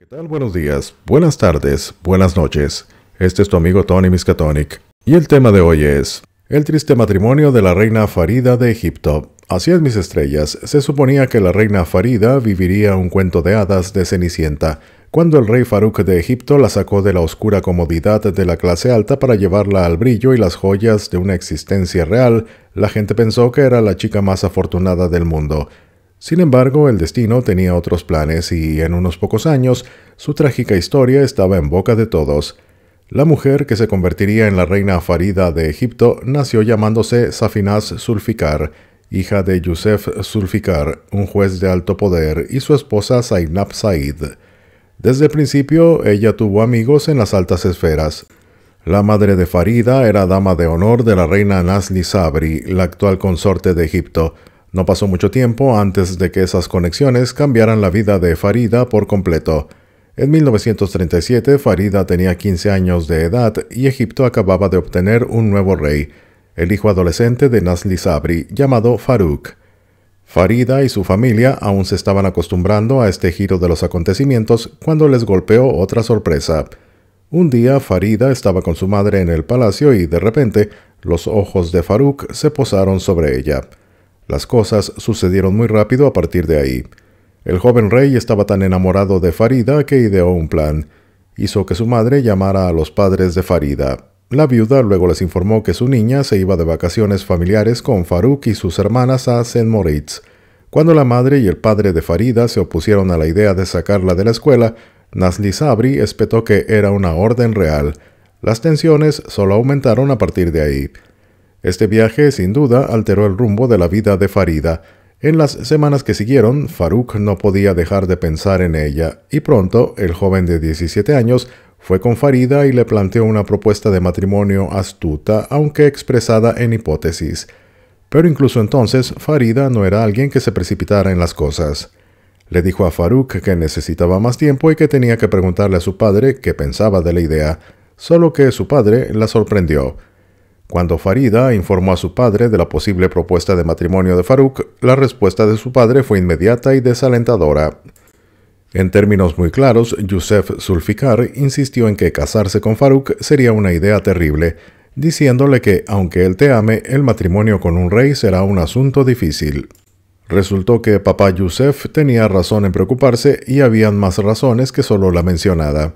¿Qué tal? Buenos días, buenas tardes, buenas noches. Este es tu amigo Tony Miskatonic y el tema de hoy es el triste matrimonio de la reina Farida de Egipto. Así es, mis estrellas, se suponía que la reina Farida viviría un cuento de hadas de Cenicienta, cuando el rey Farouk de Egipto la sacó de la oscura comodidad de la clase alta para llevarla al brillo y las joyas de una existencia real, la gente pensó que era la chica más afortunada del mundo. Sin embargo, el destino tenía otros planes y en unos pocos años su trágica historia estaba en boca de todos. La mujer que se convertiría en la reina Farida de Egipto nació llamándose Safinaz Sulfikar, hija de Yusef Sulfikar, un juez de alto poder, y su esposa Zainab Said. Desde el principio, ella tuvo amigos en las altas esferas. La madre de Farida era dama de honor de la reina Nasli Sabri, la actual consorte de Egipto. No pasó mucho tiempo antes de que esas conexiones cambiaran la vida de Farida por completo. En 1937 Farida tenía 15 años de edad y Egipto acababa de obtener un nuevo rey, el hijo adolescente de Nasli Sabri, llamado Farouk. Farida y su familia aún se estaban acostumbrando a este giro de los acontecimientos cuando les golpeó otra sorpresa. Un día Farida estaba con su madre en el palacio y de repente los ojos de Farouk se posaron sobre ella. Las cosas sucedieron muy rápido a partir de ahí. El joven rey estaba tan enamorado de Farida que ideó un plan. Hizo que su madre llamara a los padres de Farida. La viuda luego les informó que su niña se iba de vacaciones familiares con Faruk y sus hermanas a St. Moritz. Cuando la madre y el padre de Farida se opusieron a la idea de sacarla de la escuela, Nasli Sabri espetó que era una orden real. Las tensiones solo aumentaron a partir de ahí. Este viaje, sin duda, alteró el rumbo de la vida de Farida. En las semanas que siguieron, Farouk no podía dejar de pensar en ella, y pronto el joven de 17 años fue con Farida y le planteó una propuesta de matrimonio astuta, aunque expresada en hipótesis. Pero incluso entonces, Farida no era alguien que se precipitara en las cosas. Le dijo a Farouk que necesitaba más tiempo y que tenía que preguntarle a su padre qué pensaba de la idea, solo que su padre la sorprendió. Cuando Farida informó a su padre de la posible propuesta de matrimonio de Farouk, la respuesta de su padre fue inmediata y desalentadora. En términos muy claros, Yusef Zulfikar insistió en que casarse con Farouk sería una idea terrible, diciéndole que, aunque él te ame, el matrimonio con un rey será un asunto difícil. Resultó que papá Youssef tenía razón en preocuparse y habían más razones que solo la mencionada.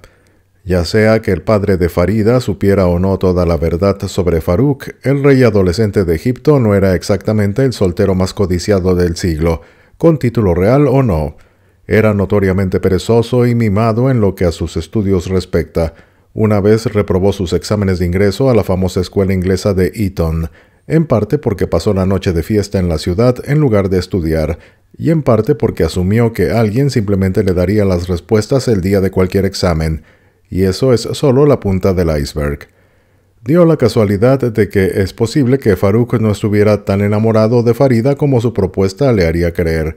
Ya sea que el padre de Farida supiera o no toda la verdad sobre Farouk, el rey adolescente de Egipto no era exactamente el soltero más codiciado del siglo, con título real o no. Era notoriamente perezoso y mimado en lo que a sus estudios respecta. Una vez reprobó sus exámenes de ingreso a la famosa escuela inglesa de Eton, en parte porque pasó la noche de fiesta en la ciudad en lugar de estudiar, y en parte porque asumió que alguien simplemente le daría las respuestas el día de cualquier examen, y eso es solo la punta del iceberg. Dio la casualidad de que es posible que Farouk no estuviera tan enamorado de Farida como su propuesta le haría creer.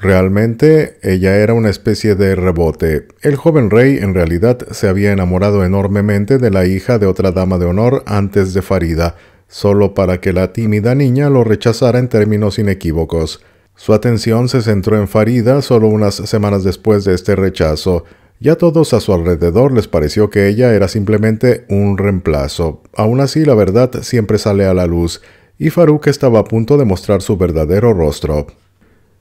Realmente ella era una especie de rebote. El joven rey en realidad se había enamorado enormemente de la hija de otra dama de honor antes de Farida, solo para que la tímida niña lo rechazara en términos inequívocos. Su atención se centró en Farida solo unas semanas después de este rechazo. Ya a todos a su alrededor les pareció que ella era simplemente un reemplazo. Aún así, la verdad siempre sale a la luz, y Farouk estaba a punto de mostrar su verdadero rostro.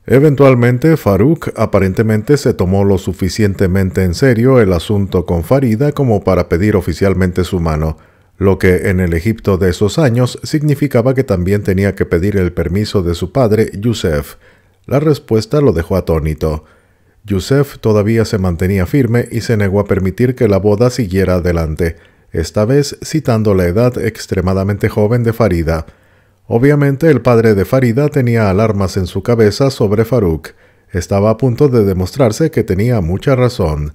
Eventualmente, Farouk aparentemente se tomó lo suficientemente en serio el asunto con Farida como para pedir oficialmente su mano, lo que en el Egipto de esos años significaba que también tenía que pedir el permiso de su padre, Yusef. La respuesta lo dejó atónito. Yusef todavía se mantenía firme y se negó a permitir que la boda siguiera adelante, esta vez citando la edad extremadamente joven de Farida. Obviamente el padre de Farida tenía alarmas en su cabeza sobre Farouk. Estaba a punto de demostrarse que tenía mucha razón.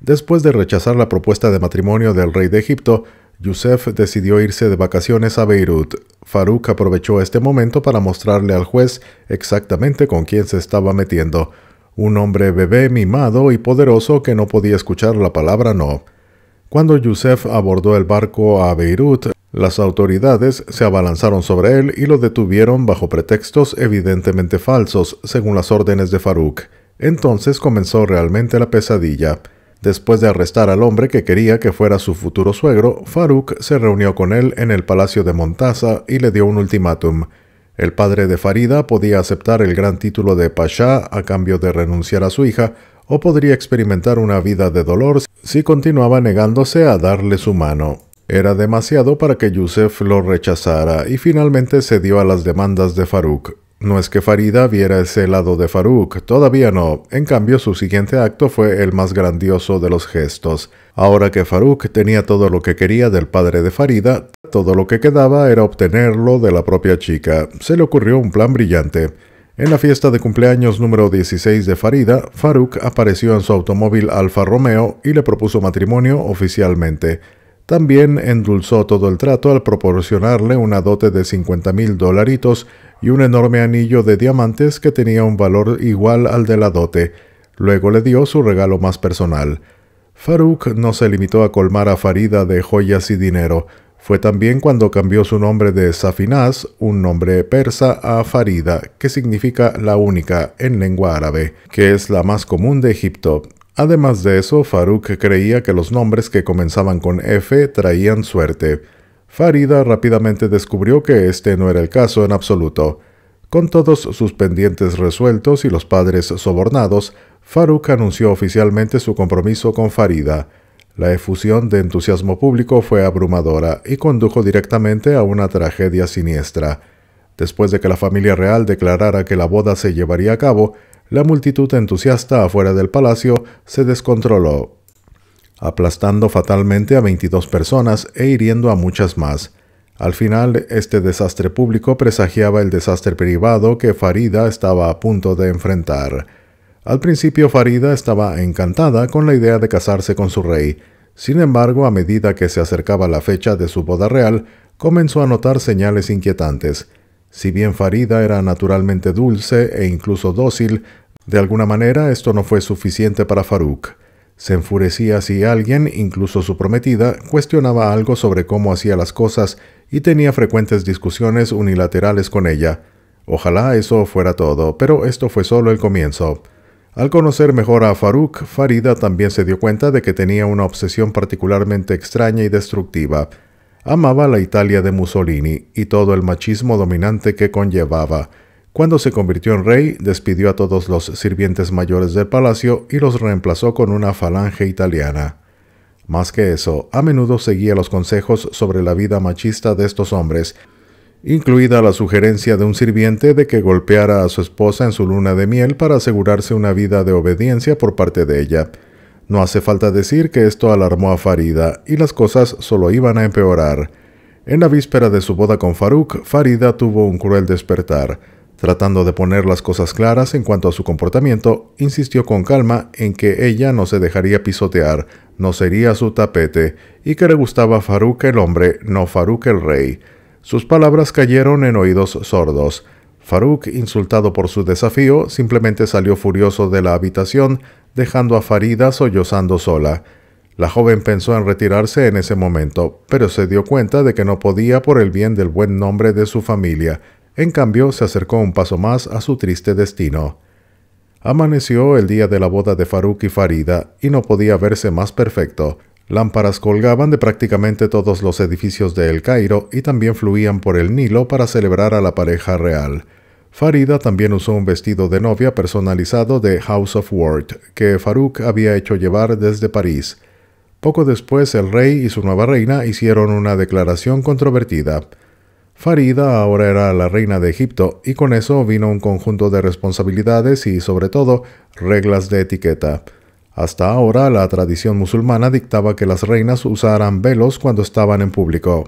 Después de rechazar la propuesta de matrimonio del rey de Egipto, Yusef decidió irse de vacaciones a Beirut. Farouk aprovechó este momento para mostrarle al juez exactamente con quién se estaba metiendo un hombre bebé mimado y poderoso que no podía escuchar la palabra no. Cuando Yusef abordó el barco a Beirut, las autoridades se abalanzaron sobre él y lo detuvieron bajo pretextos evidentemente falsos, según las órdenes de Farouk. Entonces comenzó realmente la pesadilla. Después de arrestar al hombre que quería que fuera su futuro suegro, Farouk se reunió con él en el palacio de Montaza y le dio un ultimátum. El padre de Farida podía aceptar el gran título de pasha a cambio de renunciar a su hija, o podría experimentar una vida de dolor si continuaba negándose a darle su mano. Era demasiado para que Yusef lo rechazara y finalmente cedió a las demandas de Faruk. No es que Farida viera ese lado de Faruk, todavía no. En cambio, su siguiente acto fue el más grandioso de los gestos. Ahora que Faruk tenía todo lo que quería del padre de Farida, todo lo que quedaba era obtenerlo de la propia chica. Se le ocurrió un plan brillante. En la fiesta de cumpleaños número 16 de Farida, Farouk apareció en su automóvil Alfa Romeo y le propuso matrimonio oficialmente. También endulzó todo el trato al proporcionarle una dote de 50 mil dolaritos y un enorme anillo de diamantes que tenía un valor igual al de la dote. Luego le dio su regalo más personal. Farouk no se limitó a colmar a Farida de joyas y dinero. Fue también cuando cambió su nombre de Safinaz, un nombre persa, a Farida, que significa la única en lengua árabe, que es la más común de Egipto. Además de eso, Farouk creía que los nombres que comenzaban con F traían suerte. Farida rápidamente descubrió que este no era el caso en absoluto. Con todos sus pendientes resueltos y los padres sobornados, Farouk anunció oficialmente su compromiso con Farida. La efusión de entusiasmo público fue abrumadora y condujo directamente a una tragedia siniestra. Después de que la familia real declarara que la boda se llevaría a cabo, la multitud entusiasta afuera del palacio se descontroló, aplastando fatalmente a 22 personas e hiriendo a muchas más. Al final, este desastre público presagiaba el desastre privado que Farida estaba a punto de enfrentar. Al principio Farida estaba encantada con la idea de casarse con su rey, sin embargo a medida que se acercaba la fecha de su boda real, comenzó a notar señales inquietantes. Si bien Farida era naturalmente dulce e incluso dócil, de alguna manera esto no fue suficiente para Farouk. Se enfurecía si alguien, incluso su prometida, cuestionaba algo sobre cómo hacía las cosas y tenía frecuentes discusiones unilaterales con ella. Ojalá eso fuera todo, pero esto fue solo el comienzo. Al conocer mejor a Farouk, Farida también se dio cuenta de que tenía una obsesión particularmente extraña y destructiva. Amaba la Italia de Mussolini y todo el machismo dominante que conllevaba. Cuando se convirtió en rey, despidió a todos los sirvientes mayores del palacio y los reemplazó con una falange italiana. Más que eso, a menudo seguía los consejos sobre la vida machista de estos hombres, incluida la sugerencia de un sirviente de que golpeara a su esposa en su luna de miel para asegurarse una vida de obediencia por parte de ella. No hace falta decir que esto alarmó a Farida y las cosas solo iban a empeorar. En la víspera de su boda con Faruk, Farida tuvo un cruel despertar. Tratando de poner las cosas claras en cuanto a su comportamiento, insistió con calma en que ella no se dejaría pisotear, no sería su tapete, y que le gustaba Faruk el hombre, no Faruk el rey. Sus palabras cayeron en oídos sordos. Farouk, insultado por su desafío, simplemente salió furioso de la habitación, dejando a Farida sollozando sola. La joven pensó en retirarse en ese momento, pero se dio cuenta de que no podía por el bien del buen nombre de su familia. En cambio, se acercó un paso más a su triste destino. Amaneció el día de la boda de Farouk y Farida, y no podía verse más perfecto. Lámparas colgaban de prácticamente todos los edificios de El Cairo y también fluían por el Nilo para celebrar a la pareja real. Farida también usó un vestido de novia personalizado de House of Ward, que Farouk había hecho llevar desde París. Poco después el rey y su nueva reina hicieron una declaración controvertida. Farida ahora era la reina de Egipto y con eso vino un conjunto de responsabilidades y sobre todo reglas de etiqueta. Hasta ahora la tradición musulmana dictaba que las reinas usaran velos cuando estaban en público,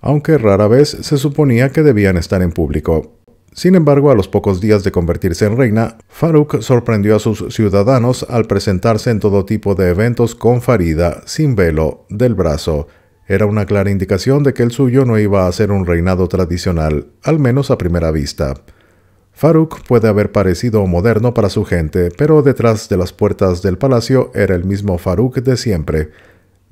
aunque rara vez se suponía que debían estar en público. Sin embargo, a los pocos días de convertirse en reina, Farouk sorprendió a sus ciudadanos al presentarse en todo tipo de eventos con farida, sin velo, del brazo. Era una clara indicación de que el suyo no iba a ser un reinado tradicional, al menos a primera vista. Farouk puede haber parecido moderno para su gente, pero detrás de las puertas del palacio era el mismo Farouk de siempre.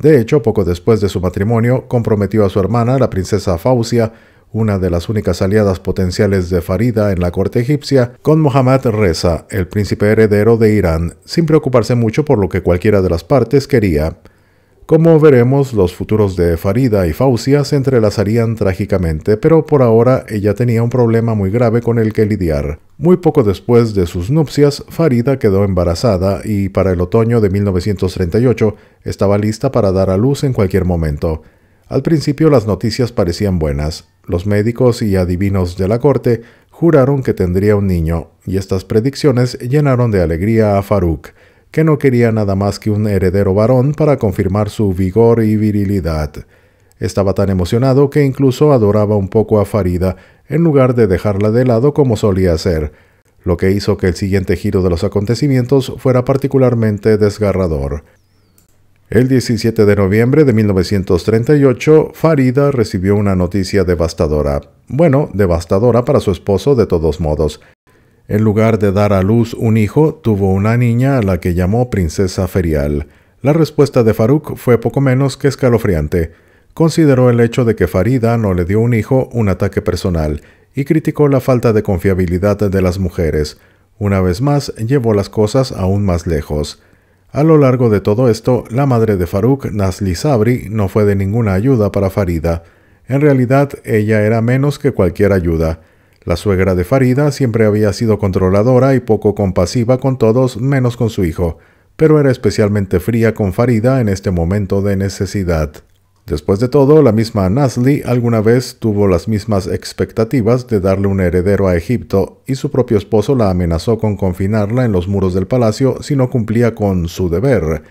De hecho, poco después de su matrimonio, comprometió a su hermana, la princesa Fausia, una de las únicas aliadas potenciales de Farida en la corte egipcia, con Mohammad Reza, el príncipe heredero de Irán, sin preocuparse mucho por lo que cualquiera de las partes quería. Como veremos, los futuros de Farida y Faucia se entrelazarían trágicamente, pero por ahora ella tenía un problema muy grave con el que lidiar. Muy poco después de sus nupcias, Farida quedó embarazada y para el otoño de 1938 estaba lista para dar a luz en cualquier momento. Al principio las noticias parecían buenas. Los médicos y adivinos de la corte juraron que tendría un niño, y estas predicciones llenaron de alegría a Farouk que no quería nada más que un heredero varón para confirmar su vigor y virilidad. Estaba tan emocionado que incluso adoraba un poco a Farida, en lugar de dejarla de lado como solía hacer, lo que hizo que el siguiente giro de los acontecimientos fuera particularmente desgarrador. El 17 de noviembre de 1938, Farida recibió una noticia devastadora. Bueno, devastadora para su esposo de todos modos, en lugar de dar a luz un hijo, tuvo una niña a la que llamó Princesa Ferial. La respuesta de Faruk fue poco menos que escalofriante. Consideró el hecho de que Farida no le dio un hijo un ataque personal y criticó la falta de confiabilidad de las mujeres. Una vez más, llevó las cosas aún más lejos. A lo largo de todo esto, la madre de Faruk, Nasli Sabri, no fue de ninguna ayuda para Farida. En realidad, ella era menos que cualquier ayuda. La suegra de Farida siempre había sido controladora y poco compasiva con todos menos con su hijo, pero era especialmente fría con Farida en este momento de necesidad. Después de todo, la misma Nasli alguna vez tuvo las mismas expectativas de darle un heredero a Egipto y su propio esposo la amenazó con confinarla en los muros del palacio si no cumplía con su deber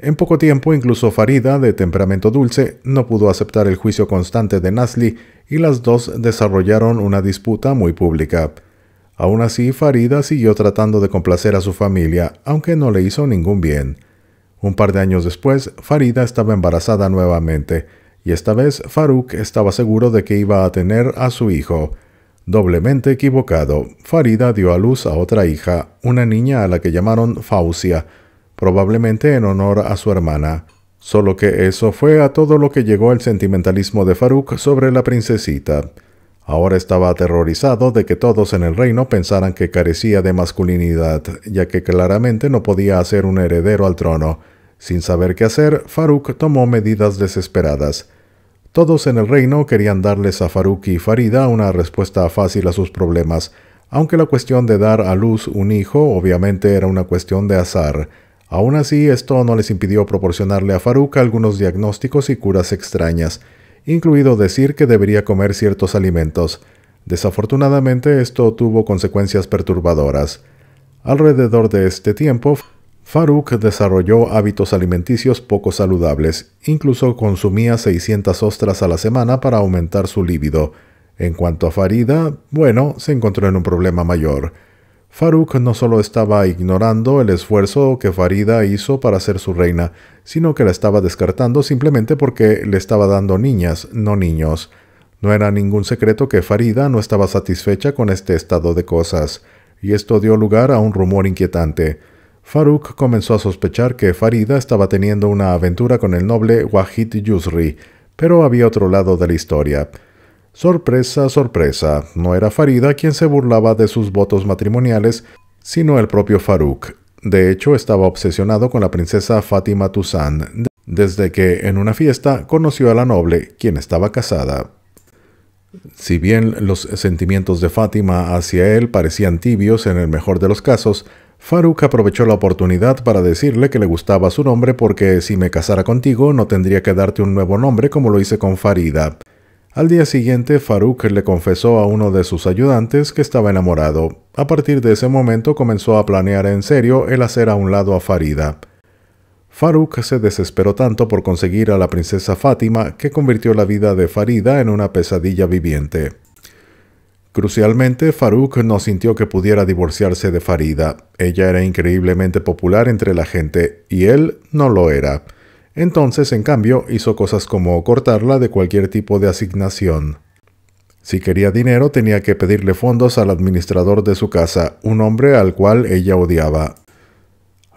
en poco tiempo, incluso Farida, de temperamento dulce, no pudo aceptar el juicio constante de Nasli y las dos desarrollaron una disputa muy pública. Aún así, Farida siguió tratando de complacer a su familia, aunque no le hizo ningún bien. Un par de años después, Farida estaba embarazada nuevamente, y esta vez Farouk estaba seguro de que iba a tener a su hijo. Doblemente equivocado, Farida dio a luz a otra hija, una niña a la que llamaron Faucia, probablemente en honor a su hermana. Solo que eso fue a todo lo que llegó el sentimentalismo de Farouk sobre la princesita. Ahora estaba aterrorizado de que todos en el reino pensaran que carecía de masculinidad, ya que claramente no podía hacer un heredero al trono. Sin saber qué hacer, Farouk tomó medidas desesperadas. Todos en el reino querían darles a Farouk y Farida una respuesta fácil a sus problemas, aunque la cuestión de dar a luz un hijo obviamente era una cuestión de azar. Aún así, esto no les impidió proporcionarle a Faruk algunos diagnósticos y curas extrañas, incluido decir que debería comer ciertos alimentos. Desafortunadamente, esto tuvo consecuencias perturbadoras. Alrededor de este tiempo, Faruk desarrolló hábitos alimenticios poco saludables, incluso consumía 600 ostras a la semana para aumentar su líbido. En cuanto a Farida, bueno, se encontró en un problema mayor. Faruk no solo estaba ignorando el esfuerzo que Farida hizo para ser su reina, sino que la estaba descartando simplemente porque le estaba dando niñas, no niños. No era ningún secreto que Farida no estaba satisfecha con este estado de cosas, y esto dio lugar a un rumor inquietante. Faruk comenzó a sospechar que Farida estaba teniendo una aventura con el noble Wahid Yusri, pero había otro lado de la historia. Sorpresa, sorpresa, no era Farida quien se burlaba de sus votos matrimoniales, sino el propio Farouk. De hecho, estaba obsesionado con la princesa Fátima Toussaint desde que en una fiesta conoció a la noble, quien estaba casada. Si bien los sentimientos de Fátima hacia él parecían tibios en el mejor de los casos, Farouk aprovechó la oportunidad para decirle que le gustaba su nombre porque si me casara contigo no tendría que darte un nuevo nombre como lo hice con Farida. Al día siguiente, Farouk le confesó a uno de sus ayudantes que estaba enamorado. A partir de ese momento comenzó a planear en serio el hacer a un lado a Farida. Farouk se desesperó tanto por conseguir a la princesa Fátima que convirtió la vida de Farida en una pesadilla viviente. Crucialmente, Farouk no sintió que pudiera divorciarse de Farida. Ella era increíblemente popular entre la gente y él no lo era. Entonces, en cambio, hizo cosas como cortarla de cualquier tipo de asignación. Si quería dinero, tenía que pedirle fondos al administrador de su casa, un hombre al cual ella odiaba.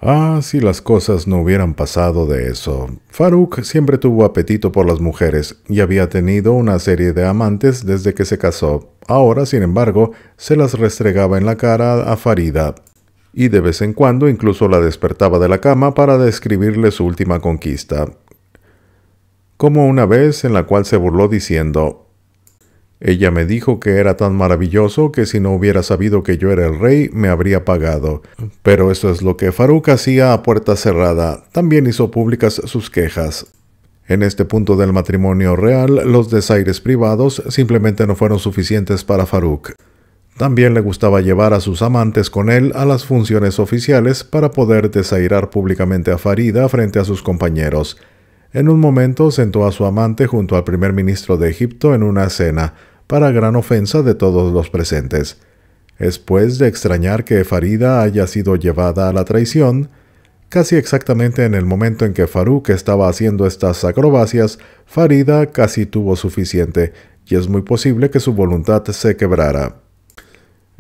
Ah, si las cosas no hubieran pasado de eso. Farouk siempre tuvo apetito por las mujeres y había tenido una serie de amantes desde que se casó. Ahora, sin embargo, se las restregaba en la cara a Farida, y de vez en cuando incluso la despertaba de la cama para describirle su última conquista, como una vez en la cual se burló diciendo, Ella me dijo que era tan maravilloso que si no hubiera sabido que yo era el rey me habría pagado. Pero eso es lo que Faruk hacía a puerta cerrada, también hizo públicas sus quejas. En este punto del matrimonio real, los desaires privados simplemente no fueron suficientes para Faruk. También le gustaba llevar a sus amantes con él a las funciones oficiales para poder desairar públicamente a Farida frente a sus compañeros. En un momento sentó a su amante junto al primer ministro de Egipto en una cena, para gran ofensa de todos los presentes. Después de extrañar que Farida haya sido llevada a la traición. Casi exactamente en el momento en que Farouk estaba haciendo estas acrobacias, Farida casi tuvo suficiente, y es muy posible que su voluntad se quebrara.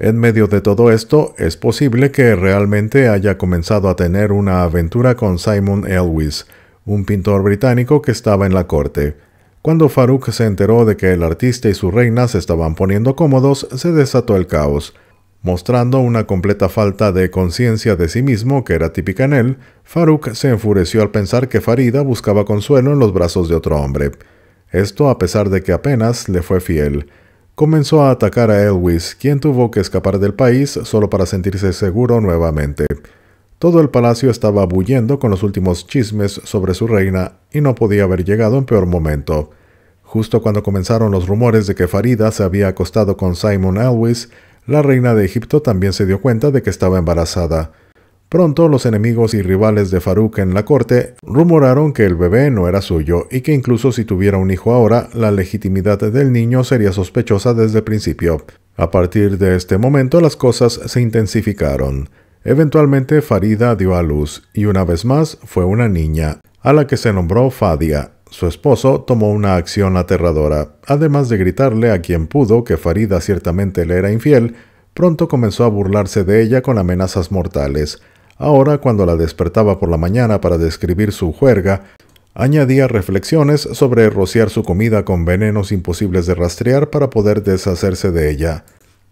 En medio de todo esto, es posible que realmente haya comenzado a tener una aventura con Simon Elwes, un pintor británico que estaba en la corte. Cuando Farouk se enteró de que el artista y su reina se estaban poniendo cómodos, se desató el caos. Mostrando una completa falta de conciencia de sí mismo que era típica en él, Farouk se enfureció al pensar que Farida buscaba consuelo en los brazos de otro hombre. Esto a pesar de que apenas le fue fiel comenzó a atacar a Elwis, quien tuvo que escapar del país solo para sentirse seguro nuevamente. Todo el palacio estaba bullendo con los últimos chismes sobre su reina y no podía haber llegado en peor momento. Justo cuando comenzaron los rumores de que Farida se había acostado con Simon Elwis, la reina de Egipto también se dio cuenta de que estaba embarazada. Pronto los enemigos y rivales de Farouk en la corte rumoraron que el bebé no era suyo y que incluso si tuviera un hijo ahora, la legitimidad del niño sería sospechosa desde el principio. A partir de este momento las cosas se intensificaron. Eventualmente Farida dio a luz y una vez más fue una niña, a la que se nombró Fadia. Su esposo tomó una acción aterradora. Además de gritarle a quien pudo que Farida ciertamente le era infiel, pronto comenzó a burlarse de ella con amenazas mortales. Ahora, cuando la despertaba por la mañana para describir su juerga, añadía reflexiones sobre rociar su comida con venenos imposibles de rastrear para poder deshacerse de ella.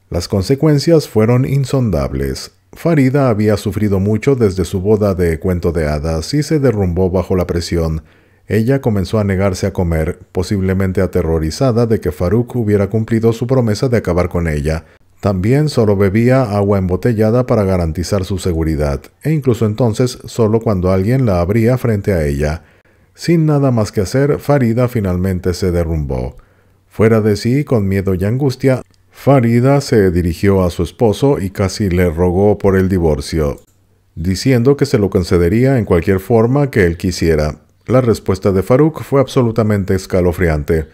Las consecuencias fueron insondables. Farida había sufrido mucho desde su boda de cuento de hadas y se derrumbó bajo la presión. Ella comenzó a negarse a comer, posiblemente aterrorizada de que Farouk hubiera cumplido su promesa de acabar con ella. También solo bebía agua embotellada para garantizar su seguridad, e incluso entonces solo cuando alguien la abría frente a ella. Sin nada más que hacer, Farida finalmente se derrumbó. Fuera de sí, con miedo y angustia, Farida se dirigió a su esposo y casi le rogó por el divorcio, diciendo que se lo concedería en cualquier forma que él quisiera. La respuesta de Farouk fue absolutamente escalofriante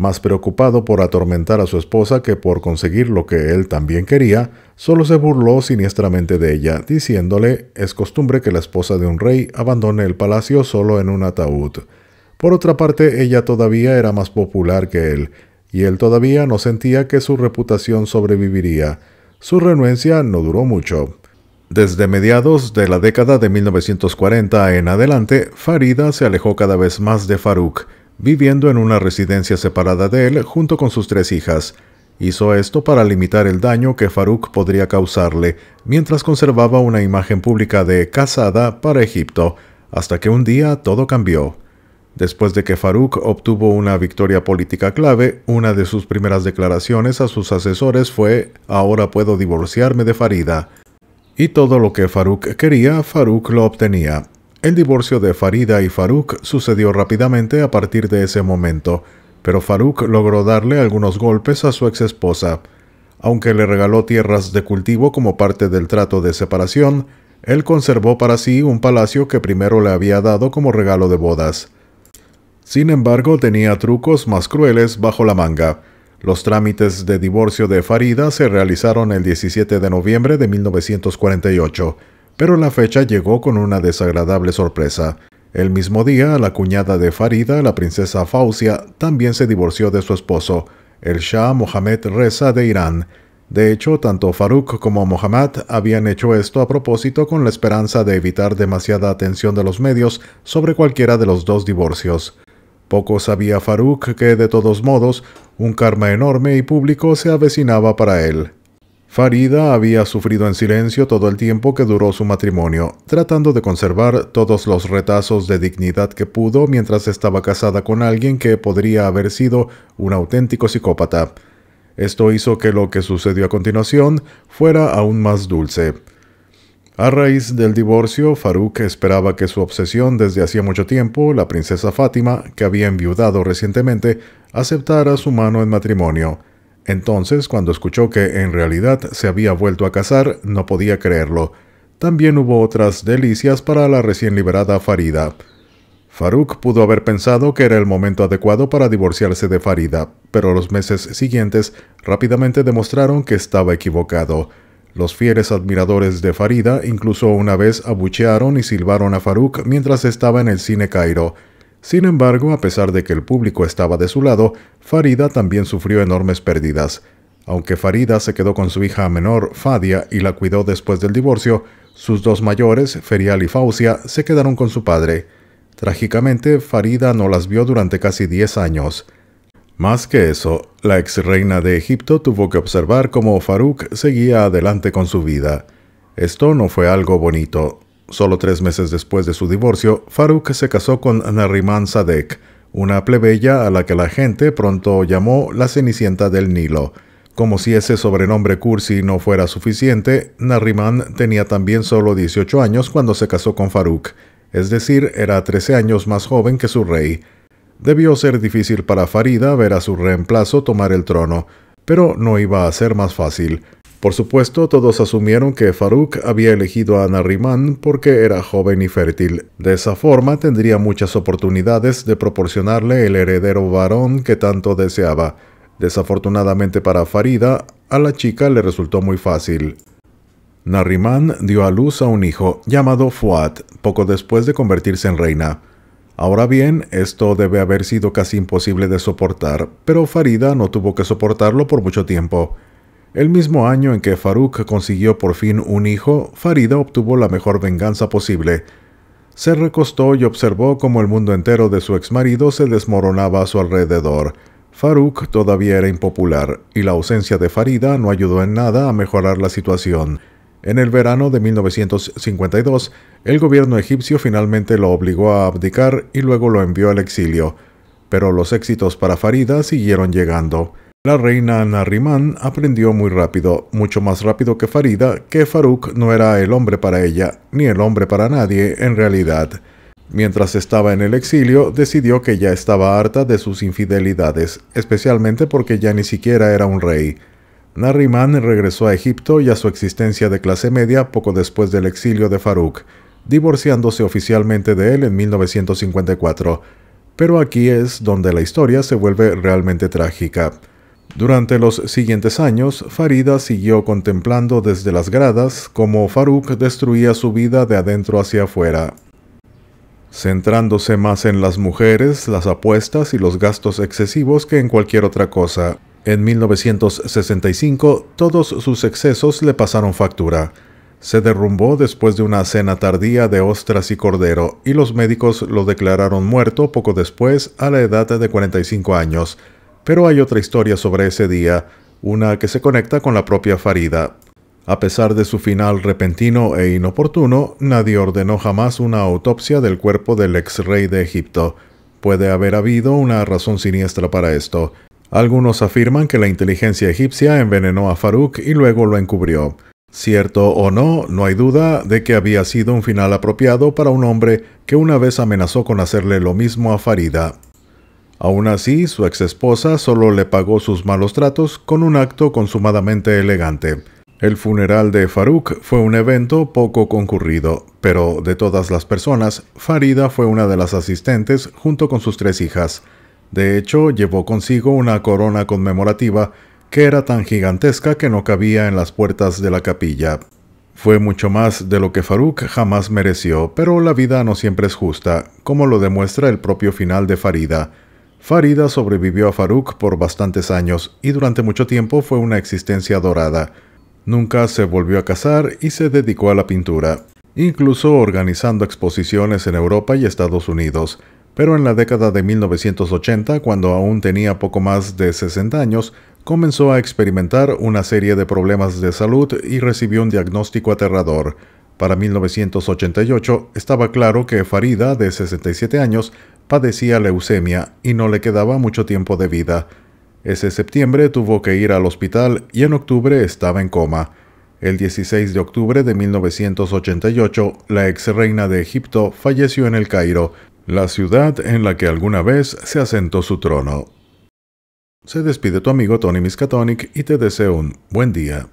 más preocupado por atormentar a su esposa que por conseguir lo que él también quería, solo se burló siniestramente de ella, diciéndole es costumbre que la esposa de un rey abandone el palacio solo en un ataúd. Por otra parte, ella todavía era más popular que él, y él todavía no sentía que su reputación sobreviviría. Su renuencia no duró mucho. Desde mediados de la década de 1940 en adelante, Farida se alejó cada vez más de Farouk, viviendo en una residencia separada de él junto con sus tres hijas. Hizo esto para limitar el daño que Farouk podría causarle, mientras conservaba una imagen pública de casada para Egipto, hasta que un día todo cambió. Después de que Farouk obtuvo una victoria política clave, una de sus primeras declaraciones a sus asesores fue «Ahora puedo divorciarme de Farida». Y todo lo que Farouk quería, Farouk lo obtenía. El divorcio de Farida y Farouk sucedió rápidamente a partir de ese momento, pero Farouk logró darle algunos golpes a su exesposa. Aunque le regaló tierras de cultivo como parte del trato de separación, él conservó para sí un palacio que primero le había dado como regalo de bodas. Sin embargo, tenía trucos más crueles bajo la manga. Los trámites de divorcio de Farida se realizaron el 17 de noviembre de 1948 pero la fecha llegó con una desagradable sorpresa. El mismo día, la cuñada de Farida, la princesa Faucia, también se divorció de su esposo, el Shah Mohammed Reza de Irán. De hecho, tanto Farouk como Mohammed habían hecho esto a propósito con la esperanza de evitar demasiada atención de los medios sobre cualquiera de los dos divorcios. Poco sabía Farouk que, de todos modos, un karma enorme y público se avecinaba para él. Farida había sufrido en silencio todo el tiempo que duró su matrimonio, tratando de conservar todos los retazos de dignidad que pudo mientras estaba casada con alguien que podría haber sido un auténtico psicópata. Esto hizo que lo que sucedió a continuación fuera aún más dulce. A raíz del divorcio, Farouk esperaba que su obsesión desde hacía mucho tiempo, la princesa Fátima, que había enviudado recientemente, aceptara su mano en matrimonio. Entonces, cuando escuchó que en realidad se había vuelto a casar, no podía creerlo. También hubo otras delicias para la recién liberada Farida. Farouk pudo haber pensado que era el momento adecuado para divorciarse de Farida, pero los meses siguientes rápidamente demostraron que estaba equivocado. Los fieles admiradores de Farida incluso una vez abuchearon y silbaron a Farouk mientras estaba en el cine Cairo. Sin embargo, a pesar de que el público estaba de su lado, Farida también sufrió enormes pérdidas. Aunque Farida se quedó con su hija menor, Fadia, y la cuidó después del divorcio, sus dos mayores, Ferial y Faucia, se quedaron con su padre. Trágicamente, Farida no las vio durante casi 10 años. Más que eso, la ex reina de Egipto tuvo que observar cómo Farouk seguía adelante con su vida. Esto no fue algo bonito. Solo tres meses después de su divorcio, Faruk se casó con Nariman Sadek, una plebeya a la que la gente pronto llamó la Cenicienta del Nilo. Como si ese sobrenombre cursi no fuera suficiente, Nariman tenía también solo 18 años cuando se casó con Faruk, es decir, era 13 años más joven que su rey. Debió ser difícil para Farida ver a su reemplazo tomar el trono, pero no iba a ser más fácil. Por supuesto, todos asumieron que Farouk había elegido a Nariman porque era joven y fértil. De esa forma tendría muchas oportunidades de proporcionarle el heredero varón que tanto deseaba. Desafortunadamente para Farida, a la chica le resultó muy fácil. Nariman dio a luz a un hijo, llamado Fuat, poco después de convertirse en reina. Ahora bien, esto debe haber sido casi imposible de soportar, pero Farida no tuvo que soportarlo por mucho tiempo. El mismo año en que Farouk consiguió por fin un hijo, Farida obtuvo la mejor venganza posible. Se recostó y observó cómo el mundo entero de su exmarido se desmoronaba a su alrededor. Farouk todavía era impopular, y la ausencia de Farida no ayudó en nada a mejorar la situación. En el verano de 1952, el gobierno egipcio finalmente lo obligó a abdicar y luego lo envió al exilio. Pero los éxitos para Farida siguieron llegando. La reina Narriman aprendió muy rápido, mucho más rápido que Farida, que Farouk no era el hombre para ella, ni el hombre para nadie en realidad. Mientras estaba en el exilio, decidió que ya estaba harta de sus infidelidades, especialmente porque ya ni siquiera era un rey. Nariman regresó a Egipto y a su existencia de clase media poco después del exilio de Farouk, divorciándose oficialmente de él en 1954. Pero aquí es donde la historia se vuelve realmente trágica. Durante los siguientes años, Farida siguió contemplando desde las gradas cómo Farouk destruía su vida de adentro hacia afuera, centrándose más en las mujeres, las apuestas y los gastos excesivos que en cualquier otra cosa. En 1965, todos sus excesos le pasaron factura. Se derrumbó después de una cena tardía de ostras y cordero, y los médicos lo declararon muerto poco después a la edad de 45 años, pero hay otra historia sobre ese día, una que se conecta con la propia Farida. A pesar de su final repentino e inoportuno, nadie ordenó jamás una autopsia del cuerpo del ex rey de Egipto. Puede haber habido una razón siniestra para esto. Algunos afirman que la inteligencia egipcia envenenó a Farouk y luego lo encubrió. Cierto o no, no hay duda de que había sido un final apropiado para un hombre que una vez amenazó con hacerle lo mismo a Farida. Aún así, su exesposa solo le pagó sus malos tratos con un acto consumadamente elegante. El funeral de Farouk fue un evento poco concurrido, pero de todas las personas, Farida fue una de las asistentes junto con sus tres hijas. De hecho, llevó consigo una corona conmemorativa que era tan gigantesca que no cabía en las puertas de la capilla. Fue mucho más de lo que Farouk jamás mereció, pero la vida no siempre es justa, como lo demuestra el propio final de Farida. Farida sobrevivió a Farouk por bastantes años y durante mucho tiempo fue una existencia dorada. Nunca se volvió a casar y se dedicó a la pintura, incluso organizando exposiciones en Europa y Estados Unidos. Pero en la década de 1980, cuando aún tenía poco más de 60 años, comenzó a experimentar una serie de problemas de salud y recibió un diagnóstico aterrador. Para 1988 estaba claro que Farida, de 67 años, padecía leucemia y no le quedaba mucho tiempo de vida. Ese septiembre tuvo que ir al hospital y en octubre estaba en coma. El 16 de octubre de 1988, la ex reina de Egipto falleció en el Cairo, la ciudad en la que alguna vez se asentó su trono. Se despide tu amigo Tony Miskatonic y te deseo un buen día.